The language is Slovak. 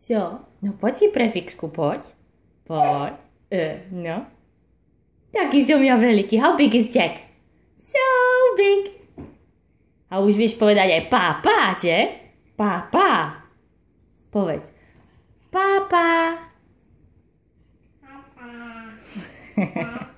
Co? no poď si prefixku, poď. Poď. E, no. Taký som ja veľký. How big is Jack? So big. A už vieš povedať aj pá, pá, že? Pá, pá. Povedz. Pá, pá. Pá, pá.